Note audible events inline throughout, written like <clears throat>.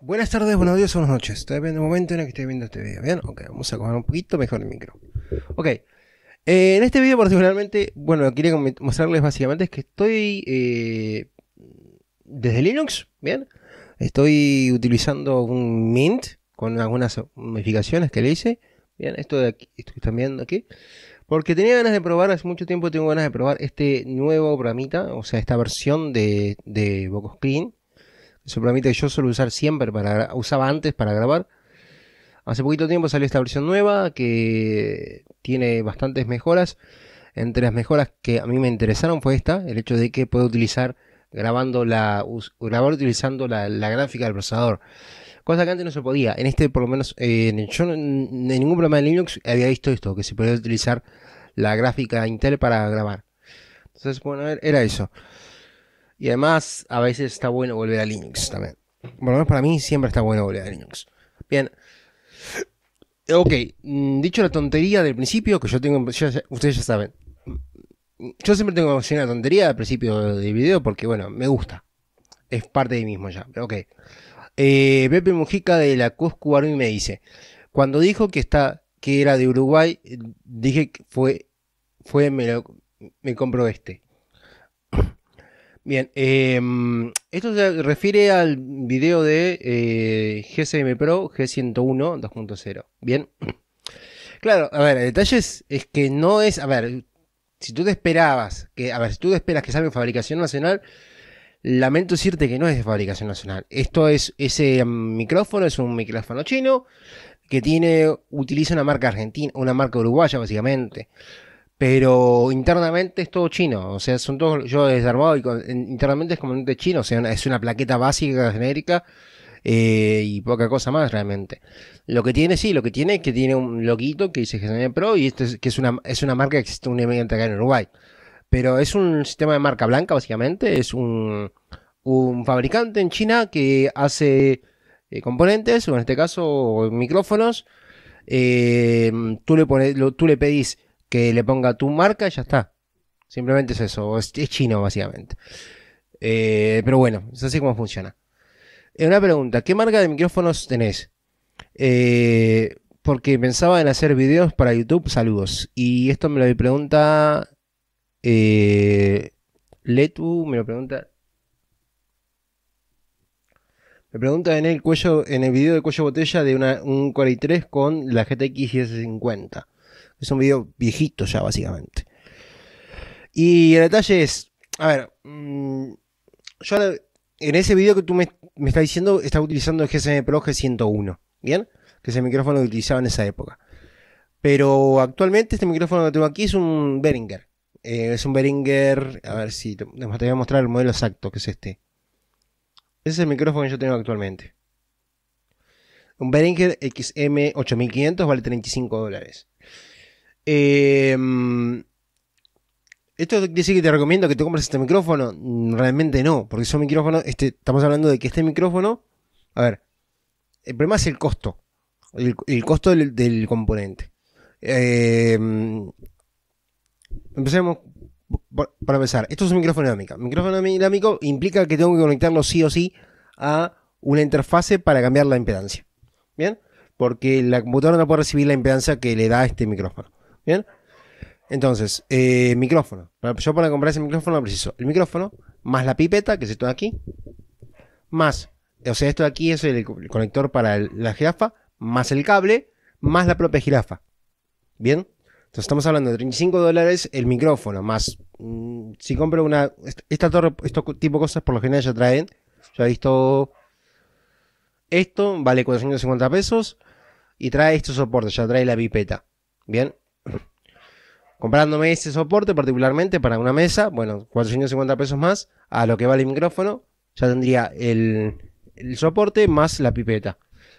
Buenas tardes, buenos días, buenas noches. Estoy viendo el momento en el que estoy viendo este video. Bien, ok, vamos a coger un poquito mejor el micro. Ok, eh, en este video particularmente, bueno, lo que quería mostrarles básicamente es que estoy eh, desde Linux, bien, estoy utilizando un Mint con algunas modificaciones que le hice. Bien, esto de aquí, esto que están viendo aquí. Porque tenía ganas de probar, hace mucho tiempo tengo ganas de probar este nuevo programita, o sea, esta versión de, de Clean. Es permite que yo suelo usar siempre, para usaba antes para grabar. Hace poquito tiempo salió esta versión nueva que tiene bastantes mejoras. Entre las mejoras que a mí me interesaron fue esta, el hecho de que puedo utilizar grabando la grabar utilizando la, gráfica del procesador. Cosa que antes no se podía. En este, por lo menos, yo en ningún programa de Linux había visto esto, que se podía utilizar la gráfica Intel para grabar. Entonces, bueno, era eso. Y además, a veces está bueno volver a Linux también. Por lo menos para mí siempre está bueno volver a Linux. Bien. Ok, mm, dicho la tontería del principio, que yo tengo, ustedes ya saben, yo siempre tengo una tontería al principio del video porque, bueno, me gusta. Es parte de mí mismo ya. Ok. Eh, Pepe Mujica de la Cusco Army me dice, cuando dijo que, está, que era de Uruguay, dije que fue, fue me, me compró este. Bien, em, esto se refiere al video de eh, gsm GCM Pro G101 2.0. Bien. <clears throat> Claro, a ver, el detalle es, que no es, a ver, si tú te esperabas, que, a ver, si tú te esperas que salga en fabricación nacional, lamento decirte que no es de fabricación nacional. Esto es, ese em, micrófono es un micrófono chino que tiene, utiliza una marca argentina, una marca uruguaya básicamente pero internamente es todo chino, o sea, son todos yo desarmado y internamente es componente chino, o sea, es una plaqueta básica genérica eh, y poca cosa más realmente. Lo que tiene, sí, lo que tiene es que tiene un loguito que dice GSM Pro y este es, que es una, es una marca que existe un acá en Uruguay. Pero es un sistema de marca blanca, básicamente, es un, un fabricante en China que hace eh, componentes, o en este caso micrófonos. Eh, tú, le pones, tú le pedís que le ponga tu marca y ya está. Simplemente es eso, es, chino básicamente. Eh, pero bueno, es así como funciona. Eh, una pregunta, ¿qué marca de micrófonos tenés? Eh, porque pensaba en hacer videos para YouTube, saludos. Y esto me lo pregunta Letu, me lo pregunta... Me pregunta en el cuello, en el video de cuello botella de un 43 con la GTX 1050. Es un video viejito ya, básicamente. Y el detalle es, a ver, mm, yo en ese video que tú me, estás diciendo, estaba utilizando el GSM Pro G101, ¿bien? Que es el micrófono que utilizaba en esa época. Pero actualmente este micrófono que tengo aquí es un Behringer. Eh, es un Behringer, a ver si te, te voy a mostrar el modelo exacto, que es este. Ese es el micrófono que yo tengo actualmente. Un Behringer XM8500 vale 35 dólares. Em, ¿Esto dice que te recomiendo que te compres este micrófono? Mm, realmente no, porque son micrófonos. Este, estamos hablando de que este micrófono. A ver, el problema es el costo. El, costo del, componente. Em, empecemos para empezar. Esto es un micrófono dinámico. Micrófono dinámico implica que tengo que conectarlo sí o sí a una interfase para cambiar la impedancia. ¿Bien? Porque la computadora no puede recibir la impedancia que le da este micrófono. ¿Bien? Entonces, eh, micrófono. Yo para comprar ese micrófono preciso el micrófono, más la pipeta, que es esto de aquí, más, o sea, esto de aquí es el conector para la jirafa, más el cable, más la propia jirafa. ¿Bien? Entonces estamos hablando de 35 dólares el micrófono, más mm, si compro una... Esta torre, estos tipo de cosas por lo general ya traen. Ya he visto... Esto vale 450 pesos y trae estos soportes, ya trae la pipeta. ¿Bien? comprándome ese soporte particularmente para una mesa, bueno, 450 pesos más a lo que vale el micrófono, ya tendría el, soporte más la pipeta.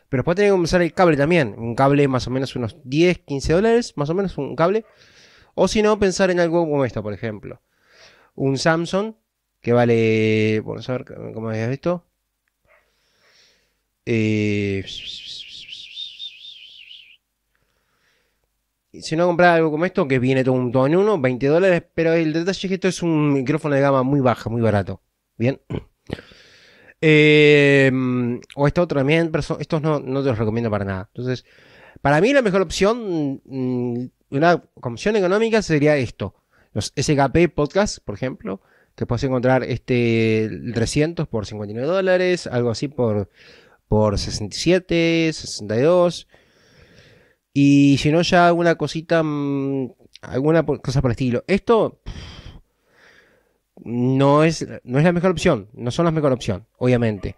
Pero después tenía que pensar el cable también, un cable más o menos unos 10, 15 dólares, más o menos un cable. O si no, pensar en algo como esto, por ejemplo. Un Samsung que vale, vamos a ver cómo es esto. Eh, si no compras algo como esto, que viene todo, un, en uno, 20 dólares, pero el detalle es que esto es un micrófono de gama muy baja, muy barato. Bien. <clears throat> Em, o esta otro también, pero estos no, te los recomiendo para nada. Entonces, para mí la mejor opción, mm, una opción económica sería esto. Los SKP Podcast, por ejemplo, que puedes encontrar este 300 por 59 dólares, algo así por, por 67, 62. Y si no, ya alguna cosita, mm, alguna cosa por estilo. Esto no es, no es la mejor opción, no son las mejor opción, obviamente.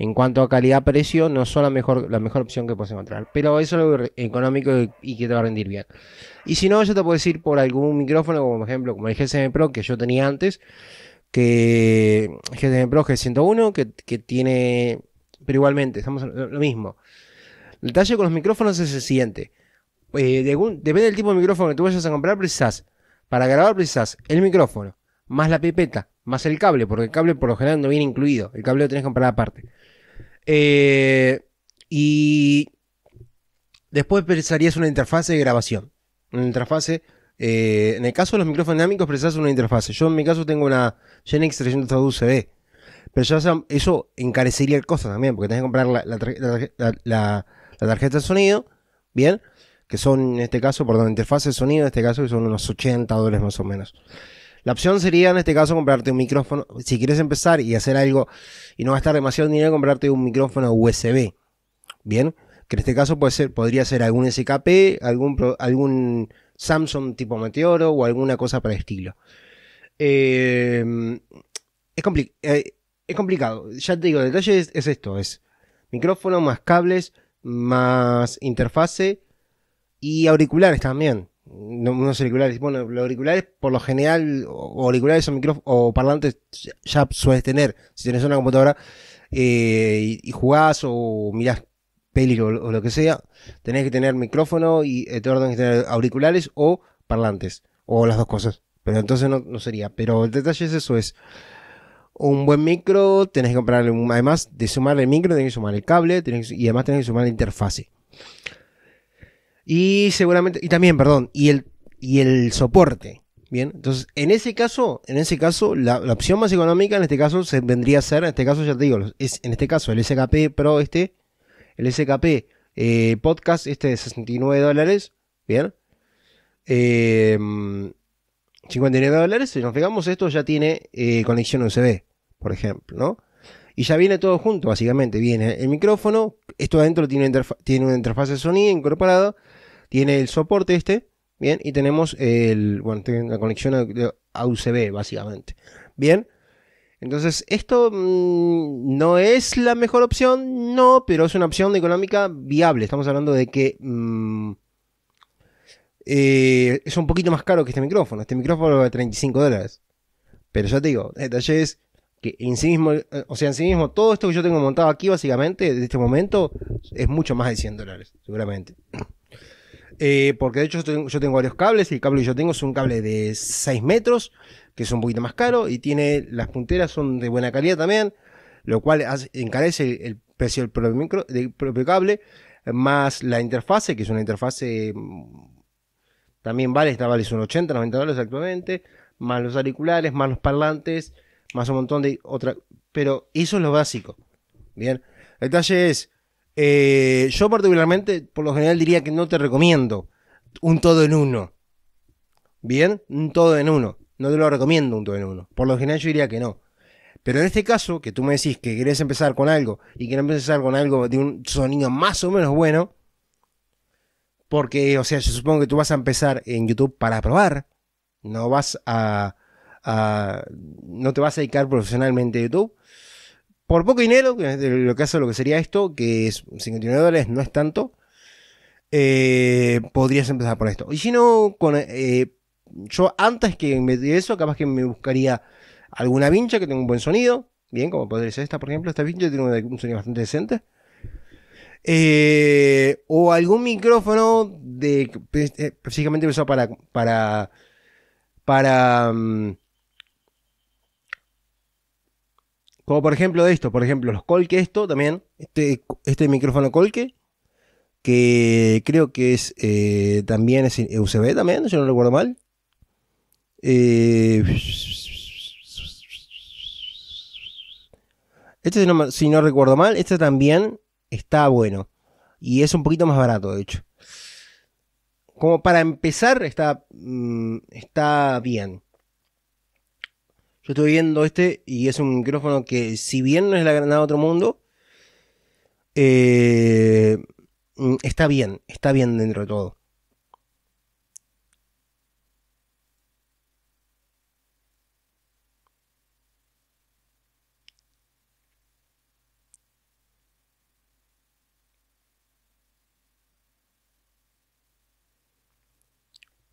En cuanto a calidad-precio, no son la mejor, la mejor opción que puedes encontrar. Pero eso es algo económico y que te va a rendir bien. Y si no, yo te puedo decir por algún micrófono, como por ejemplo, como el GSM Pro que yo tenía antes, que GSM Pro G101, que, que tiene. Pero igualmente, estamos lo mismo. El detalle con los micrófonos es el siguiente. Eh, depende del tipo de micrófono que tú vayas a comprar, precisas. Para grabar precisas el micrófono, más la pipeta, más el cable, porque el cable por lo general no viene incluido. El cable lo tenés que comprar aparte. Eh, y después precisarías una interfase de grabación. Una interfase. Eh, en el caso de los micrófonos dinámicos, precisas una interfase. Yo en mi caso tengo una Genix 300 CD. Pero ya eso encarecería el costo también, porque tenés que comprar la la tarjeta de sonido, ¿bien? Que son, en este caso, perdón, interfaz de sonido, en este caso, son unos 80 dólares más o menos. La opción sería, en este caso, comprarte un micrófono. Si quieres empezar y hacer algo y no gastar demasiado dinero, comprarte un micrófono USB. Bien, que en este caso puede ser, podría ser algún SKP, algún, algún Samsung tipo Meteoro o alguna cosa para el estilo. Em, es, eh, es, complicado. Ya te digo, el detalle es, es, esto: es micrófono más cables más interfase y auriculares también. No, unos auriculares, bueno, los auriculares por lo general, o auriculares o, parlantes ya sueles tener, si tenés una computadora eh, y, jugás o mirás peli o, lo que sea, tenés que tener micrófono y eh, tener auriculares o parlantes, o las dos cosas. Pero entonces no, no sería. Pero el detalle es eso, es un buen micro, tenés que comprarle además de sumar el micro, tenés que sumar el cable y además tenés que sumar la interfase. Y seguramente, y también, perdón, y el, y el soporte. Bien, entonces en ese caso, en ese caso, la, opción más económica en este caso se vendría a ser, en este caso ya te digo, es, en este caso el SKP Pro este, el SKP eh, Podcast este de 69 dólares, bien. Eh, 59 dólares, si nos pegamos esto ya tiene eh, conexión USB, por ejemplo, ¿no? Y ya viene todo junto, básicamente. Viene el micrófono, esto adentro tiene, tiene una interfaz de sonido incorporado, tiene el soporte este, bien, y tenemos el, bueno, tiene la conexión a, USB, básicamente. Bien, entonces esto mm, no es la mejor opción, no, pero es una opción económica viable. Estamos hablando de que... Mm, eh, es un poquito más caro que este micrófono. Este micrófono de 35 dólares. Pero ya te digo, el detalle es que en sí mismo, eh, o sea, en sí mismo, todo esto que yo tengo montado aquí, básicamente, de este momento, es mucho más de 100 dólares, seguramente. <clears throat> Eh, porque de hecho yo tengo, varios cables y el cable que yo tengo es un cable de 6 metros, que es un poquito más caro y tiene las punteras son de buena calidad también, lo cual encarece el, precio del propio, micro, del propio cable, más la interfase, que es una interfase mm, también vale, esta vale son 80, 90 dólares actualmente, más los auriculares, más los parlantes, más un montón de otra, pero eso es lo básico. Bien, el detalle es, eh, yo particularmente, por lo general diría que no te recomiendo un todo en uno. Bien, un todo en uno. No te lo recomiendo un todo en uno. Por lo general yo diría que no. Pero en este caso, que tú me decís que querés empezar con algo y querés empezar con algo de un sonido más o menos bueno, porque, o sea, yo supongo que tú vas a empezar en YouTube para probar. No vas a. no te vas a dedicar profesionalmente a YouTube. Por poco dinero, lo que hace lo que sería esto, que es 59 dólares, no es tanto. Eh, podrías empezar por esto. Y si no, eh, yo antes que me eso, capaz que me buscaría alguna vincha que tenga un buen sonido. Bien, como podría ser esta, por ejemplo. Esta vincha tiene un sonido bastante decente. Eh, o algún micrófono de, pues, eh, específicamente usado para, para, para, mm, como por ejemplo esto, por ejemplo los colque esto también, este, este micrófono colque, que creo que es eh, también es USB también, si no recuerdo mal. este no, si no recuerdo mal, este también está bueno. Y es un poquito más barato, de hecho. Como para empezar, está, mm, está bien. Yo estoy viendo este y es un micrófono que, si bien no es la granada de otro mundo, eh, mm, está bien, está bien dentro de todo.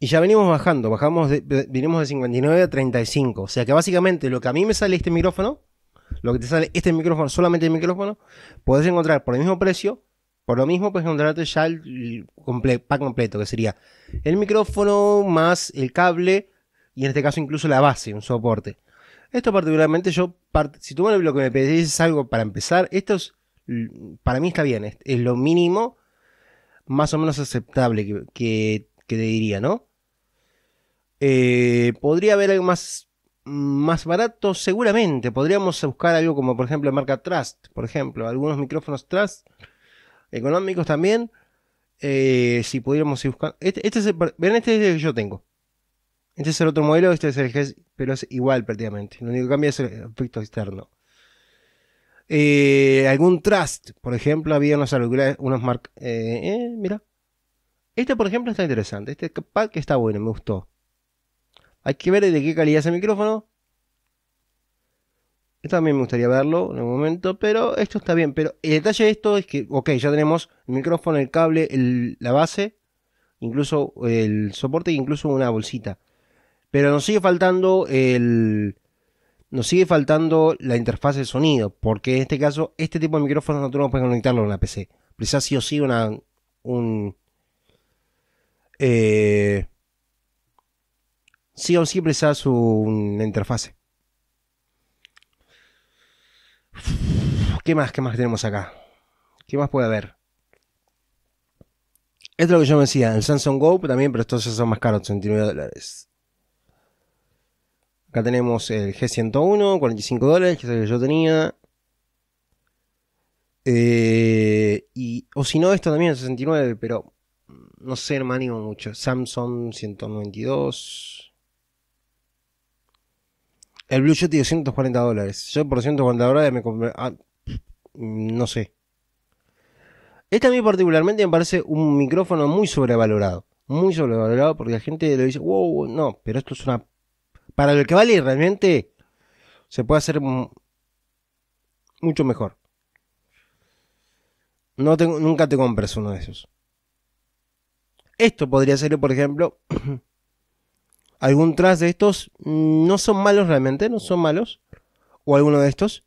Y ya venimos bajando, bajamos de, vinimos de 59 a 35. O sea que básicamente lo que a mí me sale este micrófono, lo que te sale este micrófono, solamente el micrófono, puedes encontrar por el mismo precio, por lo mismo puedes encontrarte ya el, pack completo, que sería el micrófono más el cable y en este caso incluso la base, un soporte. Esto particularmente yo, si tú lo que me pedís es algo para empezar, esto es, para mí está bien, es, lo mínimo más o menos aceptable que te diría, ¿no? Eh, ¿Podría haber algo más, más barato? Seguramente. Podríamos buscar algo como, por ejemplo, la marca Trust, por ejemplo. Algunos micrófonos Trust, económicos también. Eh, si pudiéramos buscar... Este, este es el, este es el que yo tengo. Este es el otro modelo, este es el GES, pero es igual prácticamente. Lo único que cambia es el efecto externo. Eh, algún trust, por ejemplo, había unos marcos. mira. Este, por ejemplo, está interesante. Este pack está bueno, me gustó. Hay que ver de qué calidad es el micrófono. Esto también me gustaría verlo en un momento, pero esto está bien. Pero el detalle de esto es que, ok, ya tenemos el micrófono, el cable, la base, incluso el soporte, e incluso una bolsita. Pero nos sigue faltando el. Nos sigue faltando la interfaz de sonido, porque en este caso, este tipo de micrófonos no tenemos para conectarlo a una PC. Quizás sí o sí una, un. Eh, sí o siempre una interfase. ¿Qué más? ¿Qué más tenemos acá? ¿Qué más puede haber? Esto es lo que yo me decía, el Samsung Go también, pero estos son más caros, 39 dólares. Acá tenemos el G101, 45 dólares, que es el que yo tenía. Eh, y, o si no, esto también es 69, pero no sé, no me animo mucho. Samsung 192. El Blue Yeti de 140 dólares. Yo por 140 dólares me compré. Ah, no sé. Este a mí particularmente me parece un micrófono muy sobrevalorado. Muy sobrevalorado porque la gente le dice, wow, no, pero esto es una... Para lo que vale realmente se puede hacer mucho mejor. No nunca te compres uno de esos. Esto podría ser, por ejemplo, <clears throat> algún tras de estos mm, no son malos realmente, no son malos. O alguno de estos.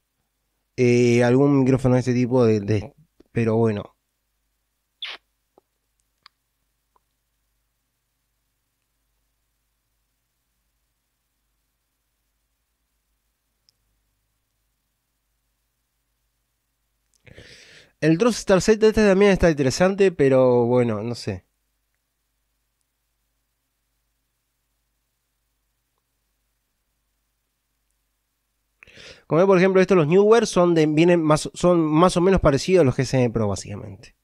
Eh, algún micrófono de este tipo de, pero bueno. El Star de este también está interesante, pero bueno, no sé. Como por ejemplo estos los Newware son vienen más, son más o menos parecidos a los GSM Pro básicamente.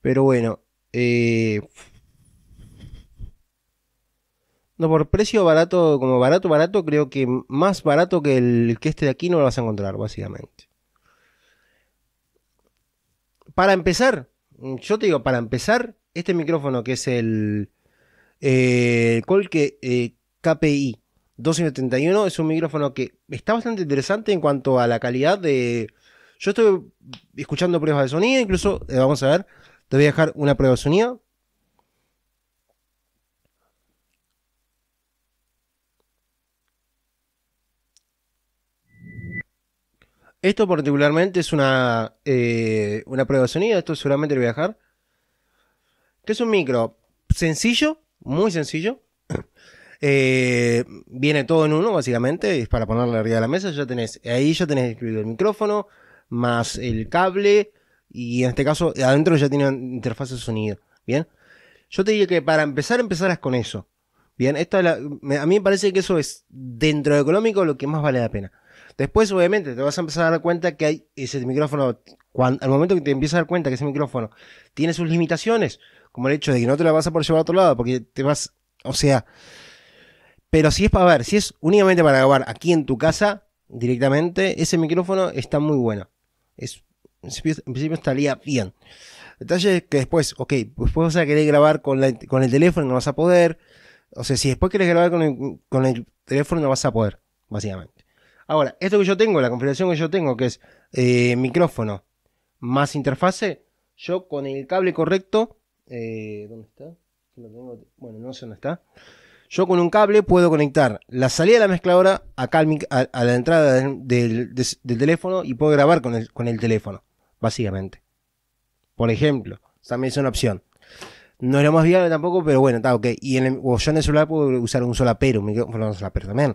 Pero bueno, eh, no por precio barato, como barato barato, creo que más barato que el que este de aquí no lo vas a encontrar básicamente. Para empezar, yo te digo, para empezar, este micrófono que es el eh, eh KPI 271 es un micrófono que está bastante interesante en cuanto a la calidad de... Yo estoy escuchando pruebas de sonido, incluso, eh, vamos a ver, te voy a dejar una prueba de sonido. Esto particularmente es una, eh, una prueba de sonido, esto seguramente lo voy a dejar. Que es un micro sencillo, muy sencillo. Eh, viene todo en uno, básicamente, es para ponerle arriba de la mesa. Ya tenés, ahí ya tenés incluido el micrófono, más el cable, y en este caso, adentro ya tiene interfaz de sonido. Bien. Yo te diría que para empezar, empezarás con eso. Bien, esto a mí me parece que eso es, dentro de económico, lo que más vale la pena. Después, obviamente, te vas a empezar a dar cuenta que hay ese micrófono, al momento que te empiezas a dar cuenta que ese micrófono tiene sus limitaciones, como el hecho de que no te la vas a poder llevar a otro lado, porque te vas, o sea, pero si es para ver, si es únicamente para grabar aquí en tu casa, directamente, ese micrófono está muy bueno. Es, en principio estaría bien. Detalle que después, ok, después vas a querer grabar con, el teléfono, no vas a poder. O sea, si después querés grabar con el, teléfono, no vas a poder, básicamente. Ahora, esto que yo tengo, la configuración que yo tengo, que es eh, micrófono más interfase, yo con el cable correcto, eh, ¿dónde está? Bueno, no sé dónde está. Yo con un cable puedo conectar la salida de la mezcladora acá a, la entrada del, teléfono y puedo grabar con el, teléfono, básicamente. Por ejemplo, también es una opción. No es lo más viable tampoco, pero bueno, está ok. Y en o yo en el celular puedo usar un solapero, un micrófono también.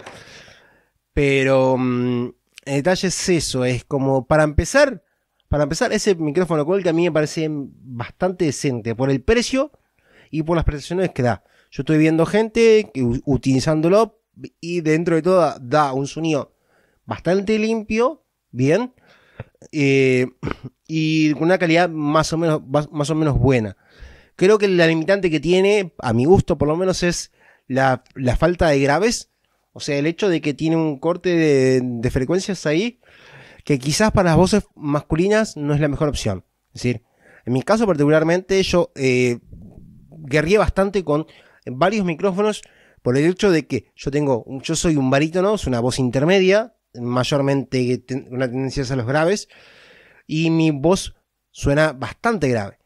Pero mm, en detalle es eso, es como para empezar, para empezar ese micrófono que a mí me parece bastante decente por el precio y por las prestaciones que da. Yo estoy viendo gente utilizándolo y dentro de todo da un sonido bastante limpio, bien, eh, y con una calidad más o, menos, más o menos buena. Creo que la limitante que tiene, a mi gusto por lo menos, es la, falta de graves. O sea, el hecho de que tiene un corte de, frecuencias ahí, que quizás para las voces masculinas no es la mejor opción. Es decir, en mi caso particularmente yo eh, bastante con varios micrófonos por el hecho de que yo tengo, yo soy un barítono, es una voz intermedia, mayormente una tendencia a los graves, y mi voz suena bastante grave.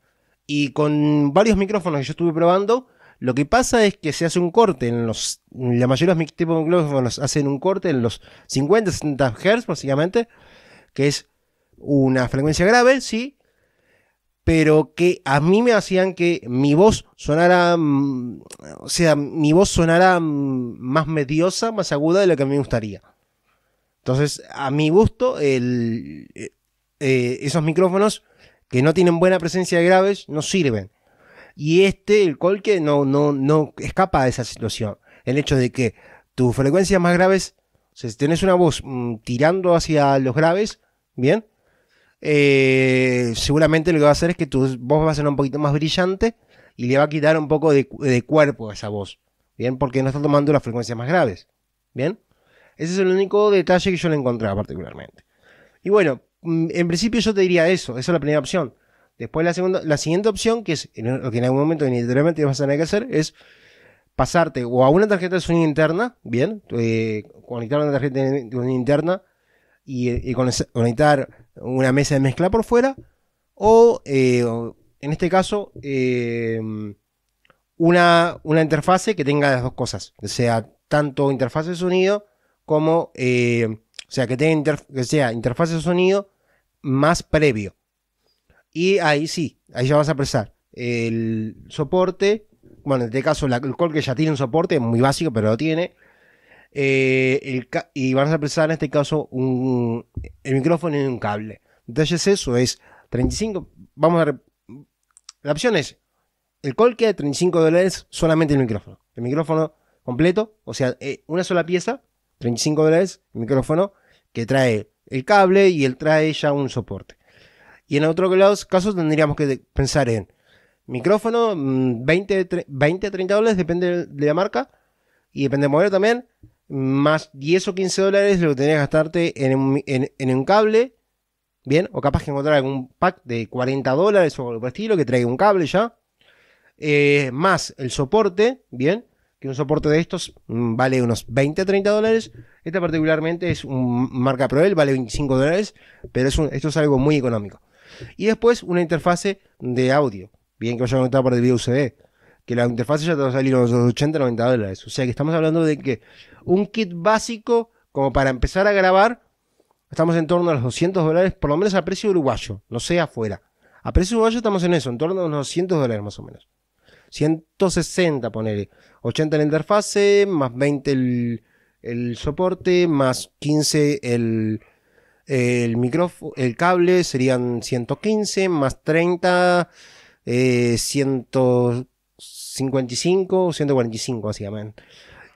Y con varios micrófonos que yo estuve probando, lo que pasa es que se hace un corte en los. La mayoría de los de micrófonos hacen un corte en los 50, 60 Hz, básicamente, que es una frecuencia grave, sí, pero que a mí me hacían que mi voz sonara, mm, o sea, mi voz sonara mm, más mediosa, más aguda de lo que a mí me gustaría. Entonces, a mi gusto, eh, eh, esos micrófonos que no tienen buena presencia de graves no sirven. Y este, el colque, no, no, no escapa de esa situación. El hecho de que tus frecuencias más graves, si tienes una voz mm, tirando hacia los graves, bien, eh, seguramente lo que va a hacer es que tu voz va a ser un poquito más brillante y le va a quitar un poco de, cuerpo a esa voz. Bien, porque no está tomando las frecuencias más graves. Bien, ese es el único detalle que yo le encontraba particularmente. Y bueno, mm, en principio yo te diría eso, esa es la primera opción. Después la segunda, la siguiente opción, que es lo que en algún momento inevitablemente vas a tener que hacer, es pasarte o a una tarjeta de sonido interna, bien, eh, conectar una tarjeta de sonido interna y, conectar una mesa de mezcla por fuera, o eh, en este caso eh, una, una interfase que tenga las dos cosas, sea tanto interfase de sonido como, eh, o sea, que, tenga que sea interfase de sonido más previo. Y ahí sí, ahí ya vas a prestar el soporte, bueno, en este caso el call que ya tiene un soporte, muy básico, pero lo tiene, eh, el y vamos a precisar en este caso el micrófono y un cable. Entonces eso es 35, vamos a... La opción es el colque de 35 dólares solamente el micrófono. El micrófono completo, o sea, eh, una sola pieza, 35 dólares, el micrófono que trae el cable y él trae ya un soporte. Y en otro casos tendríamos que pensar en micrófono, 20, 20 30 dólares, depende de la marca. Y depende del modelo también más 10 o 15 dólares lo que tenés que gastarte en un, cable, ¿bien? O capaz que encontrar algún pack de 40 dólares o algo por estilo que traiga un cable ya. Eh, más el soporte, ¿bien? Que un soporte de estos mm, vale unos 20 o 30 dólares. Este particularmente es un marca Proel, vale 25 dólares, pero es esto es algo muy económico. Y después una interfase de audio, bien que vaya conectado por el video USB que la interfaz ya te va a salir unos 80, 90 dólares. O sea que estamos hablando de que un kit básico, como para empezar a grabar, estamos en torno a los 200 dólares, por lo menos a precio uruguayo, no sea afuera. A precio uruguayo estamos en eso, en torno a unos 200 dólares más o menos. 160, poner, 80 la interfase, más 20 el, soporte, más 15 el, micrófono, el cable, serían 115, más 30, 100 eh, 55 o 145, así llaman.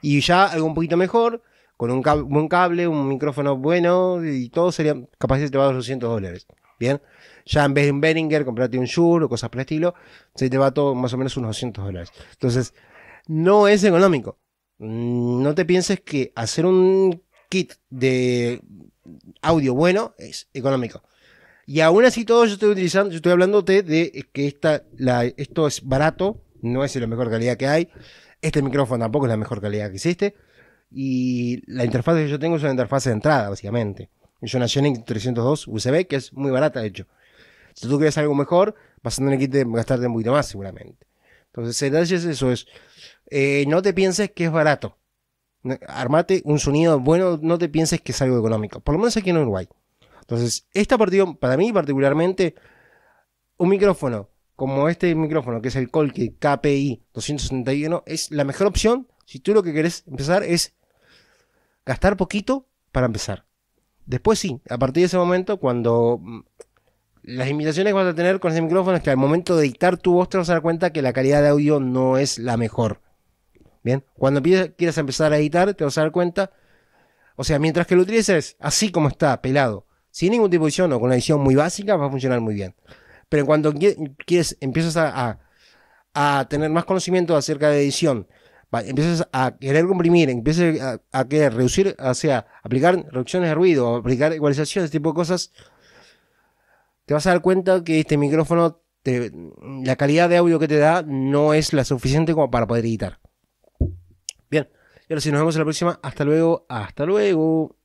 Y ya algo un poquito mejor, con un buen cable, un micrófono bueno y todo sería capaz de te va a 200 dólares. Bien, ya en vez de un Behringer, comprate un Shure o cosas por el estilo, se te va todo más o menos unos 200 dólares. Entonces, no es económico. No te pienses que hacer un kit de audio bueno es económico. Y aún así todo yo estoy utilizando, yo estoy hablándote de que esta, esto es barato no es la mejor calidad que hay. Este micrófono tampoco es la mejor calidad que existe. Y la interfaz que yo tengo es una interfaz de entrada, básicamente. Es una Jennings 302 USB, que es muy barata, de hecho. Si tú quieres algo mejor, vas a tener que gastarte un poquito más, seguramente. Entonces, el eso, es... Eh, no te pienses que es barato. Armate un sonido bueno, no te pienses que es algo económico. Por lo menos aquí en Uruguay. Entonces, esta partida, para mí particularmente, un micrófono como este micrófono, que es el Colque KPI 261, es la mejor opción si tú lo que querés empezar es gastar poquito para empezar. Después sí, a partir de ese momento, cuando mm, las invitaciones que vas a tener con ese micrófono es que al momento de editar tu voz te vas a dar cuenta que la calidad de audio no es la mejor. Bien, cuando quieras empezar a editar, te vas a dar cuenta. O sea, mientras que lo utilices así como está, pelado, sin ningún tipo de edición o con la edición muy básica, va a funcionar muy bien. Pero cuando quieres, empiezas a, tener más conocimiento acerca de edición, empiezas a querer comprimir, empiezas a, querer reducir, o sea, aplicar reducciones de ruido, aplicar igualizaciones, este tipo de cosas, te vas a dar cuenta que este micrófono, la calidad de audio que te da no es la suficiente como para poder editar. Bien, y ahora sí, nos vemos en la próxima. Hasta luego, hasta luego.